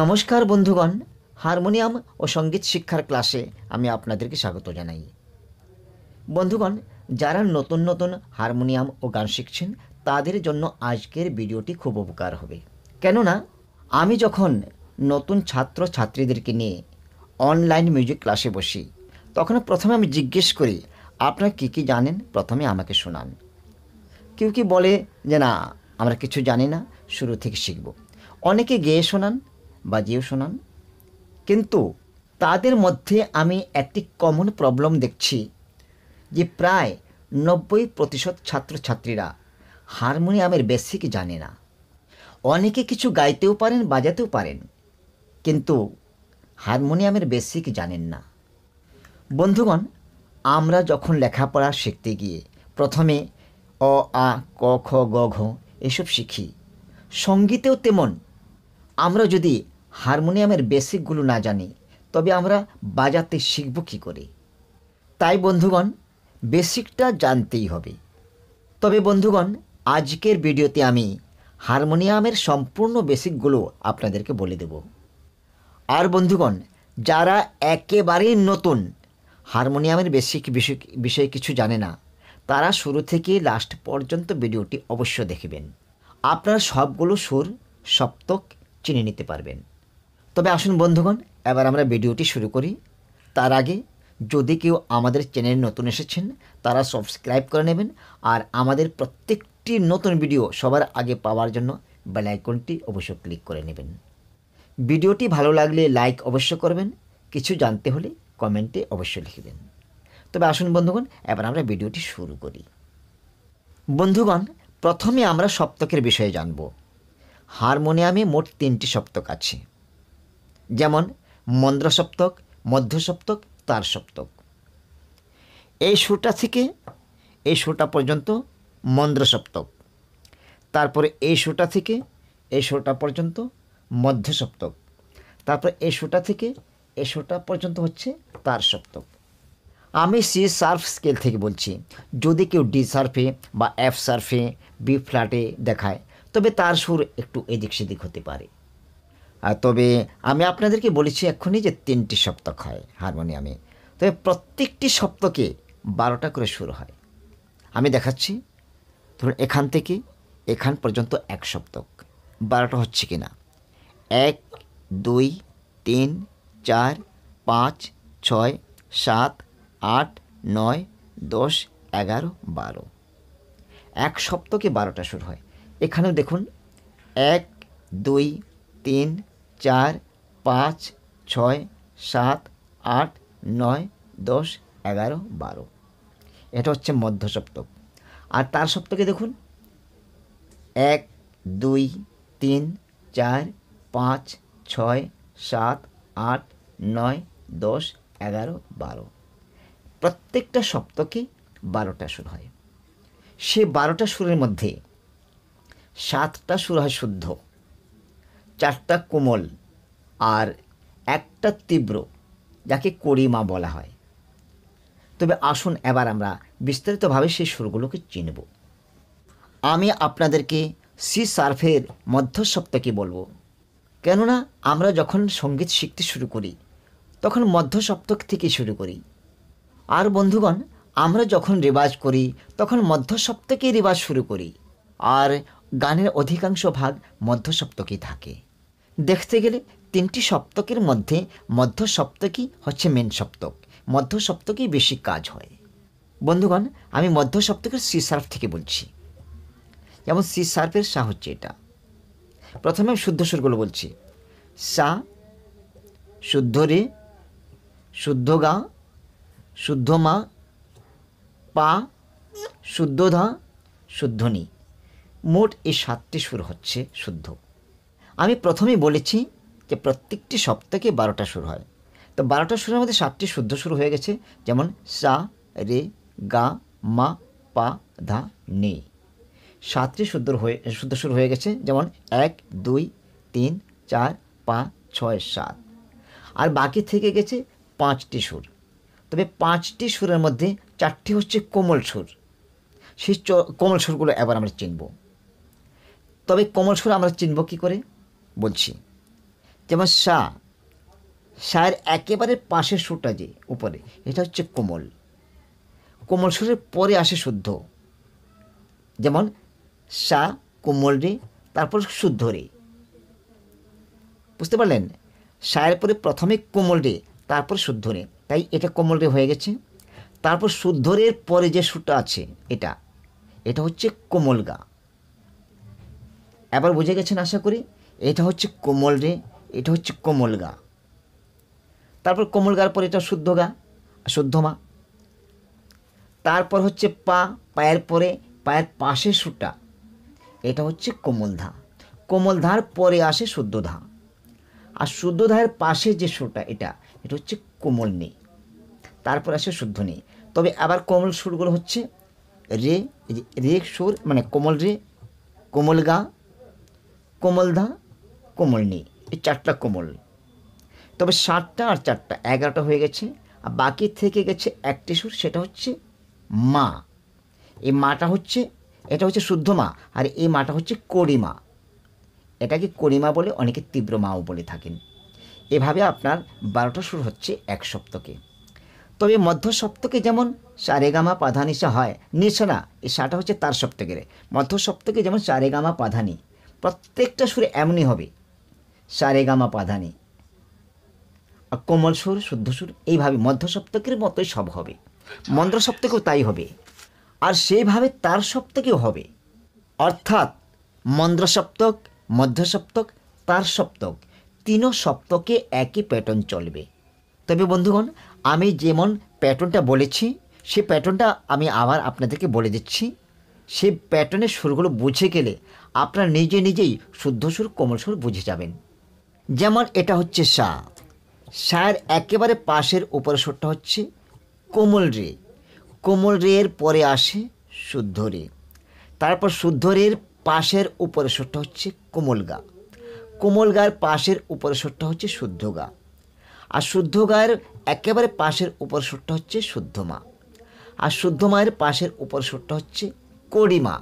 নমস্কার বন্ধুগণ হারমোনিয়াম ও সঙ্গীত শিক্ষার ক্লাসে আমি আপনাদেরকে স্বাগত জানাই বন্ধুগণ যারা নতুন নতুন হারমোনিয়াম ও গান শিখছেন তাদের জন্য আজকের ভিডিওটি খুব উপকার হবে কেননা আমি যখন নতুন ছাত্র ছাত্রীদেরকে নিয়ে অনলাইন মিউজিক ক্লাসে বসি তখন প্রথমে আমি জিজ্ঞেস করি আপনারা কী কী জানেন প্রথমে আমাকে শোনান কেউ কি বলে যে না আমরা কিছু জানি না শুরু থেকে শিখব অনেকে গেয়ে শোনান বাজিয়েও শোনান কিন্তু তাদের মধ্যে আমি একটি কমন প্রবলেম দেখছি যে প্রায় নব্বই প্রতিশত ছাত্রছাত্রীরা হারমোনিয়ামের বেসিক জানে না অনেকে কিছু গাইতেও পারেন বাজাতেও পারেন কিন্তু হারমোনিয়ামের বেসিক জানেন না বন্ধুগণ আমরা যখন লেখাপড়া শিখতে গিয়ে প্রথমে অ আ ক খ গ ঘ এসব শিখি সঙ্গীতেও তেমন আমরা যদি হারমোনিয়ামের বেসিকগুলো না জানি তবে আমরা বাজাতে শিখব কী করে তাই বন্ধুগণ বেসিকটা জানতেই হবে তবে বন্ধুগণ আজকের ভিডিওতে আমি হারমোনিয়ামের সম্পূর্ণ বেসিকগুলো আপনাদেরকে বলে দেব আর বন্ধুগণ যারা একেবারেই নতুন হারমোনিয়ামের বেসিক বিষয় বিষয়ে কিছু জানে না তারা শুরু থেকে লাস্ট পর্যন্ত ভিডিওটি অবশ্য দেখবেন আপনারা সবগুলো সুর সপ্তক চিনে নিতে পারবেন তবে আসুন বন্ধুগণ এবার আমরা ভিডিওটি শুরু করি তার আগে যদি কেউ আমাদের চ্যানেল নতুন এসেছেন তারা সাবস্ক্রাইব করে নেবেন আর আমাদের প্রত্যেকটি নতুন ভিডিও সবার আগে পাওয়ার জন্য বেলাইকনটি অবশ্য ক্লিক করে নেবেন ভিডিওটি ভালো লাগলে লাইক অবশ্য করবেন কিছু জানতে হলে কমেন্টে অবশ্য লিখবেন তবে আসুন বন্ধুগণ এবার আমরা ভিডিওটি শুরু করি বন্ধুগণ প্রথমে আমরা সপ্তকের বিষয়ে জানব হারমোনিয়ামে মোট তিনটি সপ্তক আছে যেমন মন্দ্র সপ্তক মধ্য সপ্তক তার সপ্তক এই সুরটা থেকে এই সুরটা পর্যন্ত মন্দ্র সপ্তক তারপরে এই সুরটা থেকে এই সুরটা পর্যন্ত মধ্য সপ্তক তারপরে এই সুরটা থেকে এই সুরটা পর্যন্ত হচ্ছে তার সপ্তক আমি সি সার্ফ স্কেল থেকে বলছি যদি কেউ ডি সার্ফে বা এফ সার্ফে বি ফ্ল্যাটে দেখায় তবে তার সুর একটু এদিক সেদিক হতে পারে তবে আমি আপনাদেরকে বলেছি এক্ষুনি যে তিনটি সপ্তক হয় হারমোনিয়ামে তবে প্রত্যেকটি সপ্তকে বারোটা করে শুরু হয় আমি দেখাচ্ছি ধরুন এখান থেকে এখান পর্যন্ত এক সপ্তক বারোটা হচ্ছে কি না এক দুই তিন চার পাঁচ ছয় সাত আট নয় দশ এগারো বারো এক সপ্তকে বারোটা শুরু হয় এখানেও দেখুন এক দুই তিন চার পাঁচ ছয় সাত আট নয় দশ এগারো বারো এটা হচ্ছে মধ্য সপ্তক আর তার সপ্তকে দেখুন এক দুই তিন চার পাঁচ ছয় সাত আট নয় দশ এগারো বারো প্রত্যেকটা সপ্তকে বারোটা সুর হয় সে বারোটা সুরের মধ্যে সাতটা সুর হয় শুদ্ধ চারটা কোমল আর একটা তীব্র যাকে করিমা বলা হয় তবে আসুন এবার আমরা বিস্তারিতভাবে সেই সুরগুলোকে চিনব আমি আপনাদেরকে সি সার্ফের মধ্য সপ্তাহকে বলবো কেননা আমরা যখন সঙ্গীত শিখতে শুরু করি তখন মধ্য সপ্তক থেকে শুরু করি আর বন্ধুগণ আমরা যখন রেওয়াজ করি তখন মধ্য সপ্তকেই রেওয়াজ শুরু করি আর গানের অধিকাংশ ভাগ মধ্য সপ্তকেই থাকে দেখতে গেলে তিনটি সপ্তকের মধ্যে মধ্য সপ্তকই হচ্ছে মেন সপ্তক মধ্য সপ্তকেই বেশি কাজ হয় বন্ধুগণ আমি মধ্য সপ্তকের সি সার্ফ থেকে বলছি যেমন সি সার্ফের সা হচ্ছে এটা প্রথমে শুদ্ধ সুরগুলো বলছি সা শুদ্ধ রে শুদ্ধ গা শুদ্ধ মা পা শুদ্ধ ধা শুদ্ধনি মোট এই সাতটি সুর হচ্ছে শুদ্ধ আমি প্রথমেই বলেছি যে প্রত্যেকটি সপ্তাহে বারোটা সুর হয় তো বারোটা সুরের মধ্যে সাতটি শুদ্ধ শুরু হয়ে গেছে যেমন সা রে গা মা পা ধা নে সাতটি শুদ্ধ হয়ে শুদ্ধ শুরু হয়ে গেছে যেমন এক দুই তিন চার পাঁচ ছয় সাত আর বাকি থেকে গেছে পাঁচটি সুর তবে পাঁচটি সুরের মধ্যে চারটি হচ্ছে কোমল সুর সেই কোমল সুরগুলো এবার আমরা চিনব তবে কোমল সুর আমরা চিনব কী করে বলছি যেমন সা সায়ের একেবারে পাশের সুরটা যে উপরে এটা হচ্ছে কোমল কোমল সুরের পরে আসে শুদ্ধ যেমন সা কোমল রে তারপর শুদ্ধ রে বুঝতে পারলেন সায়ের পরে প্রথমে কোমল রে তারপর শুদ্ধ রে তাই এটা কোমল রে হয়ে গেছে তারপর শুদ্ধ রের পরে যে সুরটা আছে এটা এটা হচ্ছে কোমল গা এবার বুঝে গেছেন আশা করি এটা হচ্ছে কোমল রে এটা হচ্ছে কোমল গা তারপর কোমল গার পর এটা শুদ্ধ গা শুদ্ধ মা তারপর হচ্ছে পা পায়ের পরে পায়ের পাশে সুটা এটা হচ্ছে কোমল ধা কোমল ধার পরে আসে শুদ্ধ ধা আর শুদ্ধ ধায়ের পাশে যে সুরটা এটা এটা হচ্ছে কোমল নেই তারপর আসে শুদ্ধ নেই তবে আবার কোমল সুরগুলো হচ্ছে রে রে সুর মানে কোমল রে কোমল গা কোমল ধা কোমল নেই এই চারটা কোমল তবে সাতটা আর চারটা এগারোটা হয়ে গেছে আর বাকি থেকে গেছে একটি সুর সেটা হচ্ছে মা এই মাটা হচ্ছে এটা হচ্ছে শুদ্ধ মা আর এই মাটা হচ্ছে করিমা এটাকে করিমা বলে অনেকে তীব্র মাও বলে থাকেন এভাবে আপনার বারোটা সুর হচ্ছে এক সপ্তকে তবে মধ্য সপ্তকে যেমন সারেগামা পাধানিসা হয় নিশানা এই সাটা হচ্ছে তার সপ্তকের মধ্য সপ্তকে যেমন সারেগামা পাধানি প্রত্যেকটা সুরে এমনই হবে সারেগামা পাধানি আর কোমল সুর শুদ্ধ সুর এইভাবে মধ্য সপ্তকের মতোই সব হবে মন্দ্র সপ্তকেও তাই হবে আর সেইভাবে তার সপ্তকেও হবে অর্থাৎ মন্দ্র সপ্তক মধ্য সপ্তক তার সপ্তক তিনও সপ্তকে একই প্যাটার্ন চলবে তবে বন্ধুগণ আমি যেমন প্যাটার্নটা বলেছি সে প্যাটার্নটা আমি আবার আপনাদেরকে বলে দিচ্ছি সেই প্যাটার্নের সুরগুলো বুঝে গেলে আপনারা নিজে নিজেই শুদ্ধ সুর কোমল সুর বুঝে যাবেন যেমন এটা হচ্ছে সা সায়ের একেবারে পাশের উপরে স্বরটা হচ্ছে কোমল রে কোমল রের পরে আসে শুদ্ধ রে তারপর শুদ্ধ রের পাশের উপরে স্বরটা হচ্ছে কোমল গা কোমল গায়ের পাশের উপরে স্বরটা হচ্ছে শুদ্ধ গা আর শুদ্ধ গায়ের একেবারে পাশের উপর সুরটা হচ্ছে শুদ্ধ মা আর শুদ্ধ মায়ের পাশের উপর স্বরটা হচ্ছে করিমা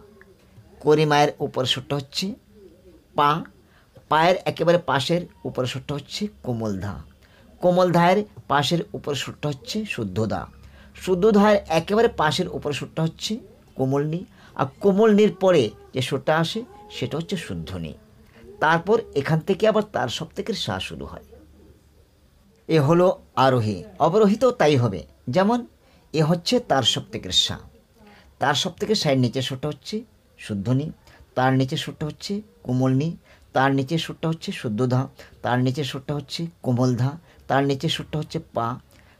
করিমায়ের উপর স্বরটা হচ্ছে পা পায়ের একেবারে পাশের উপরে সুরটা হচ্ছে কোমল ধা কোমল ধায়ের পাশের উপরে সুরটা হচ্ছে শুদ্ধ দা শুদ্ধ ধায়ের একেবারে পাশের উপরে সুরটা হচ্ছে কোমলনি আর কোমলনির পরে যে সুরটা আসে সেটা হচ্ছে শুদ্ধনি তারপর এখান থেকে আবার তার সপ্তকের সা শুরু হয় এ হলো আরোহী অবরোহিত তাই হবে যেমন এ হচ্ছে তার সপ্তকের সা তার সপ্তকের সায়ের নিচে সুরটা হচ্ছে শুদ্ধনি তার নিচে সুরটা হচ্ছে কোমলনি তার নিচের সুরটা হচ্ছে শুদ্ধ ধা তার নিচের সুরটা হচ্ছে কোমল ধা তার নিচের সুরটা হচ্ছে পা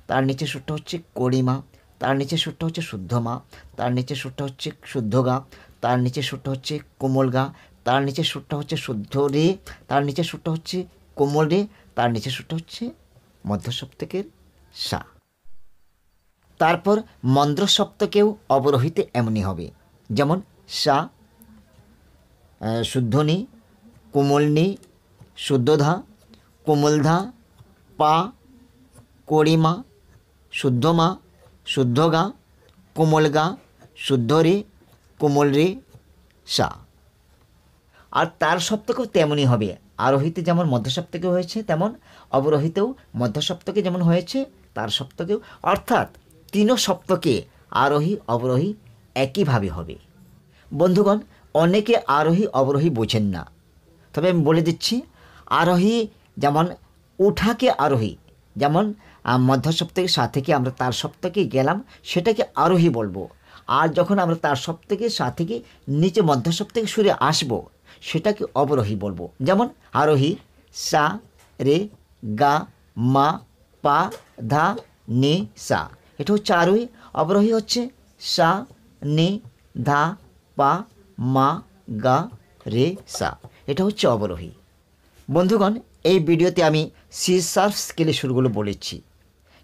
তার নিচের সুরটা হচ্ছে করিমা তার নিচের সুরটা হচ্ছে শুদ্ধ মা তার নিচের সুরটা হচ্ছে শুদ্ধ গা তার নিচের সুরটা হচ্ছে কোমল গা তার নিচের সুরটা হচ্ছে শুদ্ধ রে তার নিচের সুরটা হচ্ছে কোমল রে তার নিচের সুরটা হচ্ছে মধ্যসপ্তকের সা তারপর মন্দ্র সপ্তকেও অবরোহিতে এমনই হবে যেমন সা শুদ্ধনি কুমলনি শুদ্ধধা কুমলধা পা করিমা শুদ্ধমা শুদ্ধগা কুমলগা শুদ্ধরে কোমল রে সা আর তার সপ্তকেও তেমনই হবে আরোহিতে যেমন মধ্য সপ্তকে হয়েছে তেমন অবরোহিতেও মধ্য সপ্তকে যেমন হয়েছে তার সপ্তকেও অর্থাৎ তিনও সপ্তকে আরোহী অবরোহী একইভাবে হবে বন্ধুগণ অনেকে আরোহী অবরোহী বোঝেন না তবে আমি বলে দিচ্ছি আরোহী যেমন উঠাকে আরোহী যেমন মধ্য সপ্তাহে সাথে থেকে আমরা তার সপ্তাহে গেলাম সেটাকে আরোহী বলবো আর যখন আমরা তার সপ্তাহে সাথে থেকে নিচে মধ্য সপ্তাহে সুরে আসব সেটাকে অবরোহী বলবো যেমন আরোহী সা রে গা মা পা ধা নে সা এটা হচ্ছে আরোহী অবরোহী হচ্ছে সা নে ধা পা মা গা রে সা এটা হচ্ছে অবরোহী বন্ধুগণ এই ভিডিওতে আমি সি সার্ফ স্কেলের সুরগুলো বলেছি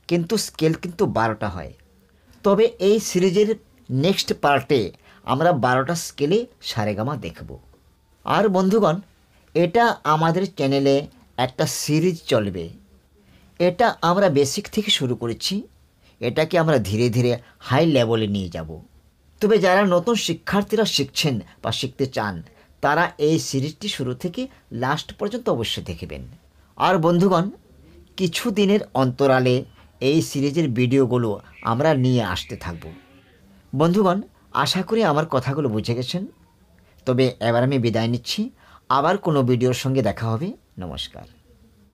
কিন্তু স্কেল কিন্তু বারোটা হয় তবে এই সিরিজের নেক্সট পার্টে আমরা বারোটা স্কেলে সারেগামা দেখব আর বন্ধুগণ এটা আমাদের চ্যানেলে একটা সিরিজ চলবে এটা আমরা বেসিক থেকে শুরু করেছি এটাকে আমরা ধীরে ধীরে হাই লেভেলে নিয়ে যাব তবে যারা নতুন শিক্ষার্থীরা শিখছেন বা শিখতে চান তারা এই সিরিজটি শুরু থেকে লাস্ট পর্যন্ত অবশ্যই দেখবেন আর বন্ধুগণ কিছু দিনের অন্তরালে এই সিরিজের ভিডিওগুলো আমরা নিয়ে আসতে থাকব বন্ধুগণ আশা করি আমার কথাগুলো বুঝে গেছেন তবে এবার আমি বিদায় নিচ্ছি আবার কোনো ভিডিওর সঙ্গে দেখা হবে নমস্কার